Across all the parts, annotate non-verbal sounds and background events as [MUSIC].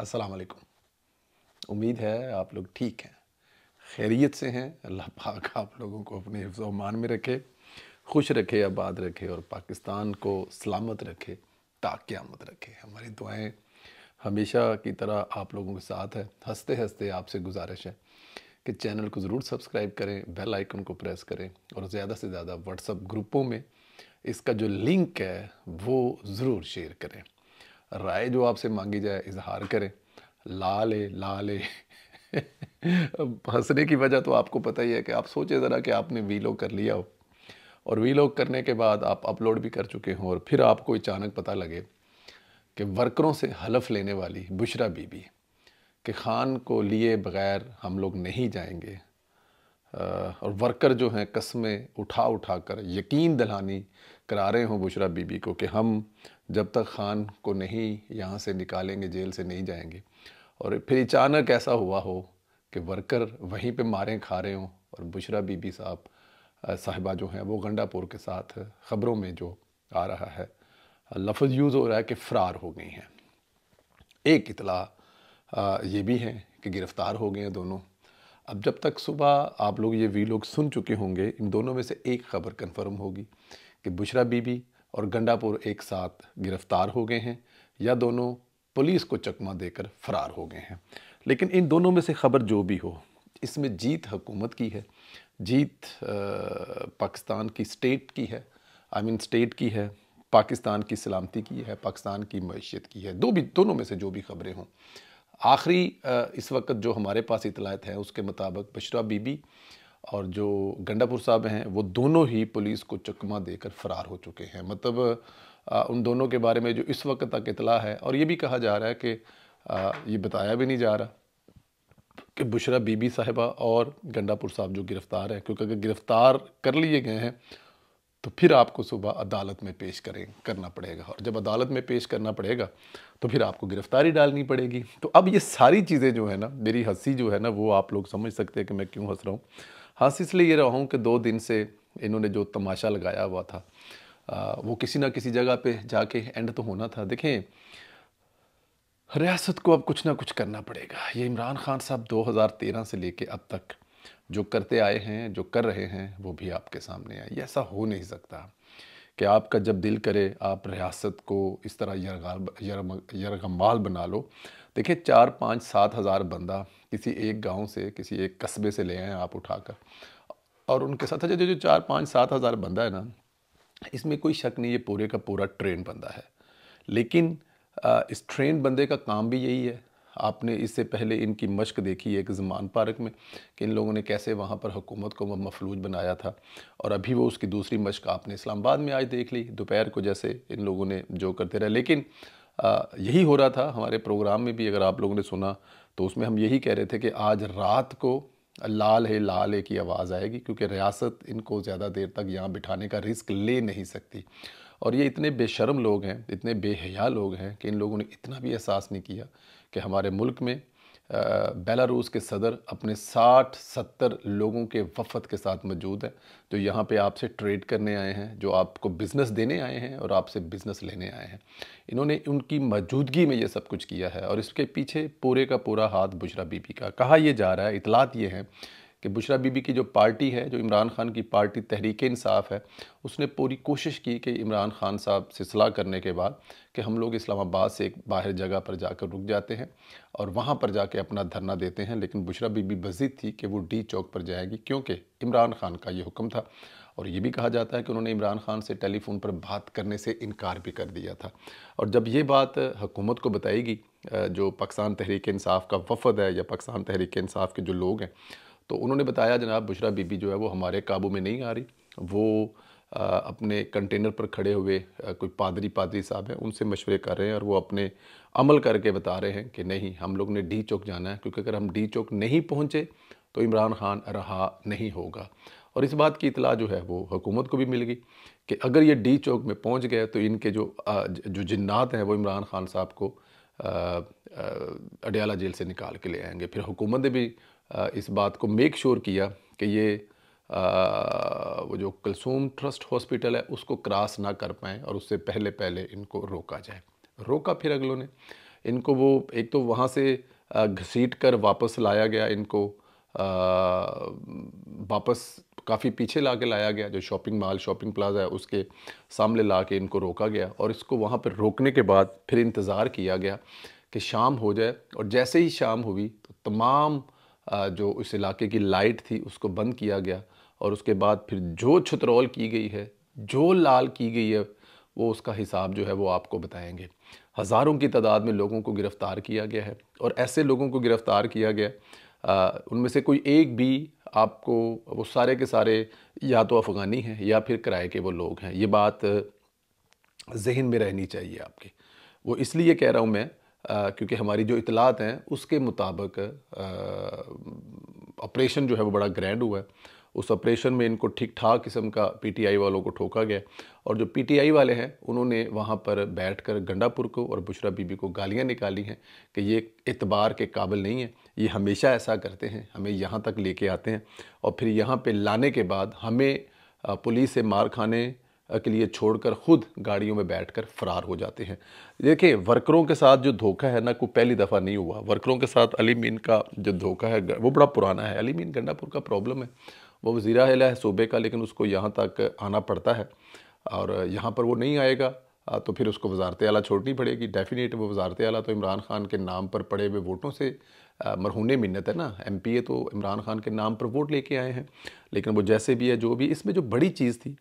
अस्सलाम वालेकुम उम्मीद है आप लोग ठीक हैं खैरियत से हैं अल्लाह पाक आप लोगों को अपने हिफ्ज़ मान में रखे खुश रखे आबाद रखे और पाकिस्तान को सलामत रखे ताक़्यामत रखे हमारी दुआएं हमेशा की तरह आप लोगों के साथ है हंसते हंसते आपसे गुजारिश है कि चैनल को ज़रूर सब्सक्राइब करें बेल आइकन को प्रेस करें और ज़्यादा से ज़्यादा व्हाट्सअप ग्रुपों में इसका जो लिंक है वो ज़रूर शेयर करें राय जो आपसे मांगी जाए इजहार करें ला ले ला ले हंसने की वजह तो आपको पता ही है कि आप सोचे ज़रा कि आपने वीलॉग कर लिया हो और वीलो करने के बाद आप अपलोड भी कर चुके हों और फिर आपको अचानक पता लगे कि वर्करों से हलफ लेने वाली बुशरा बीबी कि खान को लिए बग़ैर हम लोग नहीं जाएंगे और वर्कर जो हैं कस्में उठा उठा कर यकीन दिलानी करा रहे हों बुशरा बीबी को कि हम जब तक खान को नहीं यहाँ से निकालेंगे जेल से नहीं जाएंगे और फिर अचानक ऐसा हुआ हो कि वर्कर वहीं पे मारें खा रहे हों और बुशरा बीबी साहब साहिबा जो हैं वो गंडापुर के साथ ख़बरों में जो आ रहा है लफ्ज़ यूज़ हो रहा है कि फ़रार हो गई हैं एक इतला ये भी है कि गिरफ़्तार हो गए हैं दोनों अब जब तक सुबह आप लोग ये वी लोग सुन चुके होंगे इन दोनों में से एक खबर कन्फर्म होगी कि बुशरा बीबी और गंडापुर एक साथ गिरफ्तार हो गए हैं या दोनों पुलिस को चकमा देकर फरार हो गए हैं लेकिन इन दोनों में से खबर जो भी हो इसमें जीत हुकूमत की है जीत पाकिस्तान की स्टेट की है I I mean mean, state की है पाकिस्तान की सलामती की है पाकिस्तान की मैशियत की है दो भी दोनों में से जो भी खबरें हों आखिरी इस वक्त जो हमारे पास इतलात है उसके मुताबिक बशरा बीबी और जो गंडापुर साहब हैं वो दोनों ही पुलिस को चकमा देकर फ़रार हो चुके हैं मतलब आ, उन दोनों के बारे में जो इस वक्त तक इतला है और ये भी कहा जा रहा है कि ये बताया भी नहीं जा रहा कि बुशरा बीबी साहिबा और गंडापुर साहब जो गिरफ़्तार हैं क्योंकि अगर गिरफ़्तार कर लिए गए हैं तो फिर आपको सुबह अदालत में पेश करें करना पड़ेगा और जब अदालत में पेश करना पड़ेगा तो फिर आपको गिरफ़्तारी डालनी पड़ेगी तो अब ये सारी चीज़ें जो है ना मेरी हंसी जो है ना वो आप लोग समझ सकते हैं कि मैं क्यों हंस रहा हूँ हंस हाँ, इसलिए ये रहा हूँ कि दो दिन से इन्होंने जो तमाशा लगाया हुआ था आ, वो किसी ना किसी जगह पे जाके एंड तो होना था देखें रियासत को अब कुछ ना कुछ करना पड़ेगा ये इमरान खान साहब 2013 से लेके अब तक जो करते आए हैं जो कर रहे हैं वो भी आपके सामने आए ऐसा हो नहीं सकता कि आपका जब दिल करे आप रियासत को इस तरह यरगमाल बना लो देखिए चार पाँच सात हज़ार बंदा किसी एक गांव से किसी एक कस्बे से ले आए आप उठाकर और उनके साथ अच्छा, जो जो चार पाँच सात हज़ार बंदा है ना इसमें कोई शक नहीं ये पूरे का पूरा ट्रेन बंदा है लेकिन इस ट्रेन बंदे का काम भी यही है आपने इससे पहले इनकी मश्क देखी है एक ज़मान पार्क में कि इन लोगों ने कैसे वहाँ पर हुकूमत को वह मफलूज बनाया था और अभी वो उसकी दूसरी मश्क आपने इस्लामाबाद में आज देख ली दोपहर को जैसे इन लोगों ने जो करते रहे लेकिन यही हो रहा था हमारे प्रोग्राम में भी अगर आप लोगों ने सुना तो उसमें हम यही कह रहे थे कि आज रात को लाल है लाल है की आवाज़ आएगी क्योंकि रियासत इनको ज़्यादा देर तक यहाँ बिठाने का रिस्क ले नहीं सकती और ये इतने बेशरम लोग हैं इतने बेहया लोग हैं कि इन लोगों ने इतना भी एहसास नहीं किया कि हमारे मुल्क में बेलारूस के सदर अपने 60-70 लोगों के वफद के साथ मौजूद हैं जो तो यहाँ पे आपसे ट्रेड करने आए हैं जो आपको बिज़नेस देने आए हैं और आपसे बिज़नेस लेने आए हैं इन्होंने उनकी मौजूदगी में ये सब कुछ किया है और इसके पीछे पूरे का पूरा हाथ बुशरा बीबी का कहा यह जा रहा है इतलात ये हैं कि बुशरा बीबी की जो पार्टी है जो इमरान खान की पार्टी तहरीक इंसाफ है उसने पूरी कोशिश की कि इमरान खान साहब से सलाह करने के बाद कि हम लोग इस्लामाबाद से एक बाहर जगह पर जाकर रुक जाते हैं और वहाँ पर जाके अपना धरना देते हैं लेकिन बुशरा बीबी बजीद थी कि वो डी चौक पर जाएगी क्योंकि इमरान खान का ये हुक्म था और ये भी कहा जाता है कि उन्होंने इमरान खान से टेलीफोन पर बात करने से इनकार भी कर दिया था और जब ये बात हुकूमत को बताएगी जो पाकिस्तान तहरीक इंसाफ का वफद है या पाकिस्तान तहरीक इंसाफ के जो लोग हैं तो उन्होंने बताया जनाब बुशरा बीबी जो है वो हमारे काबू में नहीं आ रही वो आ, अपने कंटेनर पर खड़े हुए आ, कोई पादरी पादरी साहब हैं उनसे मशवरे कर रहे हैं और वो अपने अमल करके बता रहे हैं कि नहीं हम लोग ने डी चौक जाना है क्योंकि अगर हम डी चौक नहीं पहुँचे तो इमरान खान रहा नहीं होगा और इस बात की इतला जो है वो हुकूमत को भी मिल गई कि अगर ये डी चौक में पहुंच गए तो इनके जो जो जिन्नात हैं वो इमरान खान साहब को अडयाला जेल से निकाल के ले आएंगे फिर हुकूमत ने भी इस बात को मेक श्योर किया कि ये आ, वो जो कलसूम ट्रस्ट हॉस्पिटल है उसको क्रॉस ना कर पाएँ और उससे पहले पहले इनको रोका जाए रोका फिर अगलों ने इनको वो एक तो वहाँ से घसीट कर वापस लाया गया इनको आ, वापस काफ़ी पीछे ला के लाया गया जो शॉपिंग मॉल शॉपिंग प्लाजा है उसके सामने ला के इनको रोका गया और इसको वहाँ पर रोकने के बाद फिर इंतज़ार किया गया कि शाम हो जाए और जैसे ही शाम हुई तो तमाम जो उस इलाके की लाइट थी उसको बंद किया गया और उसके बाद फिर जो छतरौल की गई है जो लाल की गई है वो उसका हिसाब जो है वो आपको बताएंगे हज़ारों की तादाद में लोगों को गिरफ़्तार किया गया है और ऐसे लोगों को गिरफ़्तार किया गया उनमें से कोई एक भी आपको वो सारे के सारे या तो अफ़गानी हैं या फिर किराए के वो लोग हैं ये बात जहन में रहनी चाहिए आपके वो इसलिए कह रहा हूँ मैं क्योंकि हमारी जो इतलात हैं उसके मुताबिक ऑपरेशन जो है वो बड़ा ग्रैंड हुआ है उस ऑपरेशन में इनको ठीक ठाक किस्म का पीटीआई वालों को ठोका गया और जो पीटीआई वाले हैं उन्होंने वहाँ पर बैठकर गंडापुर को और बुशरा बीबी को गालियाँ निकाली हैं कि ये एतबार के काबिल नहीं है ये हमेशा ऐसा करते हैं हमें यहाँ तक लेके आते हैं और फिर यहाँ पर लाने के बाद हमें पुलिस से मार खाने के लिए छोड़कर खुद गाड़ियों में बैठकर फरार हो जाते हैं देखिए वर्करों के साथ जो धोखा है ना को पहली दफ़ा नहीं हुआ वर्करों के साथ अली मीन का जो धोखा है वो बड़ा पुराना है अली मीन गंडापुर का प्रॉब्लम है वो वज़ी अला है सूबे का लेकिन उसको यहाँ तक आना पड़ता है और यहाँ पर वो नहीं आएगा तो फिर उसको वजारत अला छोड़नी पड़ेगी डेफिनेट वो वजारत अला तो इमरान खान के नाम पर पड़े हुए वोटों से मरहून मिन्नत है ना एम पी ए तो इमरान खान के नाम पर वोट लेके आए हैं लेकिन वो जैसे भी है जो भी इसमें जो बड़ी चीज़ थी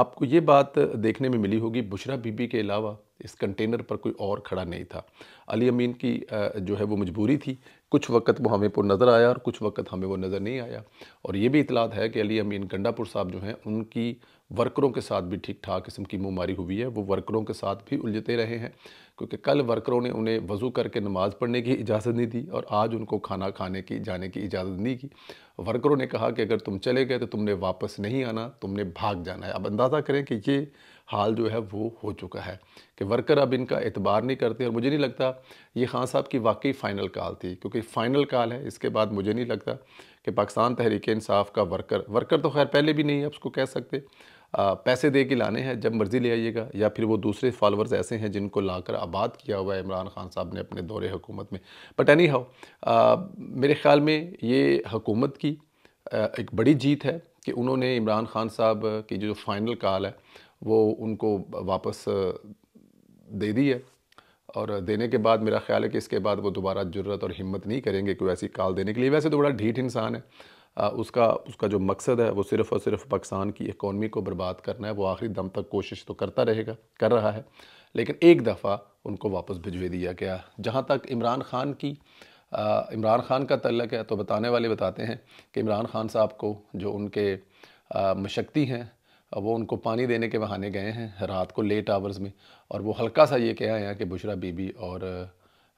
आपको ये बात देखने में मिली होगी बुशरा बीबी के अलावा इस कंटेनर पर कोई और खड़ा नहीं था अली अमीन की जो है वो मजबूरी थी कुछ वक्त वो हमें पर नज़र आया और कुछ वक्त हमें वो नज़र नहीं आया और ये भी इतलात है कि अली अमीन गंडापुर साहब जो हैं उनकी वर्करों के साथ भी ठीक ठाक किस्म की मुमारी हुई है वो वर्करों के साथ भी उलझते रहे हैं क्योंकि कल वर्करों ने उन्हें वज़ू करके नमाज़ पढ़ने की इजाज़त नहीं दी और आज उनको खाना खाने की जाने की इजाज़त नहीं की वर्करों ने कहा कि अगर तुम चले गए तो तुमने वापस नहीं आना तुमने भाग जाना है अब अंदाज़ा करें कि ये हाल जो है वो हो चुका है कि वर्कर अब इनका एतबार नहीं करते और मुझे नहीं लगता ये खान साहब की वाकई फ़ाइनल कॉल थी क्योंकि फ़ाइनल कॉल है इसके बाद मुझे नहीं लगता कि पाकिस्तान तहरीक इंसाफ का वर्कर वर्कर तो खैर पहले भी नहीं है उसको कह सकते आ, पैसे दे के लाने हैं जब मर्ज़ी ले आइएगा या फिर वो दूसरे फॉलोअर्स ऐसे हैं जिनको लाकर आबाद किया हुआ है इमरान खान साहब ने अपने दौरे हुकूमत में बट एनी हाउ मेरे ख्याल में ये हकूमत की एक बड़ी जीत है कि उन्होंने इमरान खान साहब की जो फाइनल कॉल है वो उनको वापस दे दी है और देने के बाद मेरा ख्याल है कि इसके बाद वो दोबारा जरूरत और हिम्मत नहीं करेंगे कोई ऐसी कॉल देने के लिए वैसे तो बड़ा ढीठ इंसान है आ, उसका उसका जो मकसद है वो सिर्फ़ और सिर्फ पाकिस्तान की इकॉनमी को बर्बाद करना है वो आखिरी दम तक कोशिश तो करता रहेगा कर रहा है लेकिन एक दफ़ा उनको वापस भिजवे दिया गया जहाँ तक इमरान खान की इमरान खान का तल्लक है तो बताने वाले बताते हैं कि इमरान खान साहब को जो उनके मशक्ति हैं वो उनको पानी देने के बहाने गए हैं रात को लेट आवर्स में और वो हल्का सा ये कह आए हैं कि बुशरा बीबी और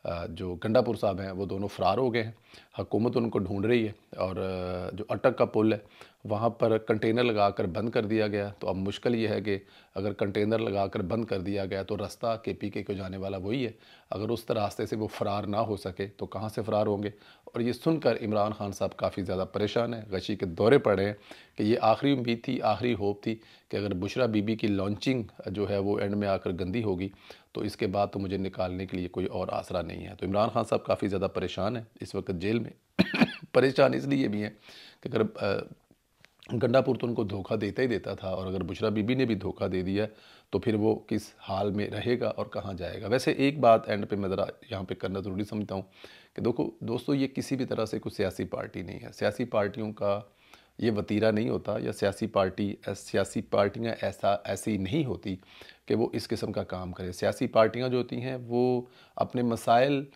जो गंडापुर साहब हैं वो दोनों फ़रार हो गए हैं हकूमत उनको ढूंढ रही है और जो अटक का पुल है वहाँ पर कंटेनर लगा कर बंद कर दिया गया तो अब मुश्किल ये है कि अगर कंटेनर लगा कर बंद कर दिया गया तो रास्ता के पी के को जाने वाला वही है अगर उस रास्ते से वो फ़रार ना हो सके तो कहाँ से फ़रार होंगे और ये सुनकर इमरान खान साहब काफ़ी ज़्यादा परेशान है गशी के दौरे पड़े हैं कि ये आखिरी उम्मीद थी आखिरी होप थी कि अगर बुशरा बीबी की लॉन्चिंग जो है वो एंड में आकर गंदी होगी तो इसके बाद तो मुझे निकालने के लिए कोई और आसरा नहीं है तो इमरान खान साहब काफ़ी ज़्यादा परेशान है इस वक्त जेल में [COUGHS] परेशान इसलिए भी हैं कि अगर गंडापुर तो उनको धोखा देता ही देता था और अगर बुशरा बीबी ने भी धोखा दे दिया तो फिर वो किस हाल में रहेगा और कहाँ जाएगा वैसे एक बात एंड पे मैं ज़रा यहाँ पे करना ज़रूरी समझता हूँ कि देखो दोस्तों ये किसी भी तरह से कोई सियासी पार्टी नहीं है सियासी पार्टियों का ये वतीरा नहीं होता या सियासी पार्टी सियासी पार्टियाँ ऐसा ऐसी नहीं होती कि वो इस किस्म का काम करें सियासी पार्टियाँ जो होती हैं वो अपने मसाइल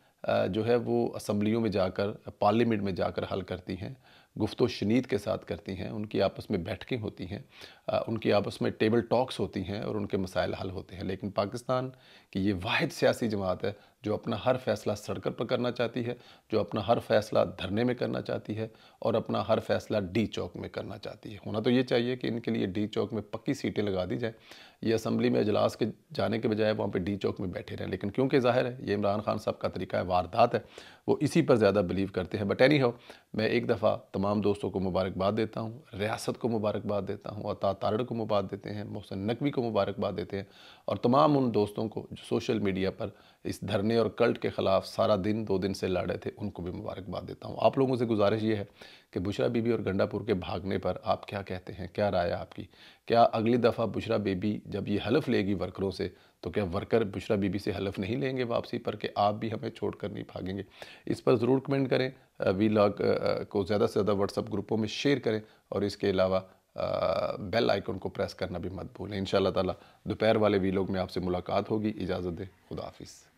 जो है वो असम्बलियों में जाकर पार्लियामेंट में जाकर हल करती हैं गुफ्त शनीद के साथ करती हैं उनकी आपस में बैठकें होती हैं उनकी आपस में टेबल टॉक्स होती हैं और उनके मसाइल हल होते हैं लेकिन पाकिस्तान की ये वाद सियासी जमात है जो अपना हर फैसला सड़क पर करना चाहती है जो अपना हर फैसला धरने में करना चाहती है और अपना हर फैसला डी चौक में करना चाहती है होना तो ये चाहिए कि इनके लिए डी चौक में पक्की सीटें लगा दी जाएँ ये असम्बली में अजलास के जाने के बजाय वहाँ पर डी चौक में बैठे रहें लेकिन क्योंकि ज़ाहिर है ये इमरान खान साहब का तरीका है वारदात है वो इसी पर ज़्यादा बिलीव करते हैं बट एनी हो मैं एक दफ़ा तमाम दोस्तों को मुबारकबाद देता हूँ रियासत को मुबारकबाद देता हूँ और तारड़ को मुबारक देते हैं मोहसन नकवी को मुबारकबाद देते हैं और तमाम उन दोस्तों को जो सोशल मीडिया पर इस धरने और कल्ट के ख़िलाफ़ सारा दिन दो दिन से लड़ रहे थे उनको भी मुबारकबाद देता हूँ आप लोगों से गुजारिश ये है कि बुशरा बीबी और गंडापुर के भागने पर आप क्या कहते हैं क्या राय है आपकी क्या अगली दफ़ा बुशरा बीबी जब ये हलफ लेगी वर्करों से तो क्या वर्कर बुशरा बीबी से हलफ नहीं लेंगे वापसी पर कि आप भी हमें छोड़ कर नहीं भागेंगे इस पर ज़रूर कमेंट करें वी लॉग को ज़्यादा से ज़्यादा व्हाट्सअप ग्रुपों में शेयर करें और इसके अलावा बेल आइकन को प्रेस करना भी मत भूलें इन ताला दोपहर वाले वीलोग में आपसे मुलाकात होगी इजाज़त दें खुदा हाफिज़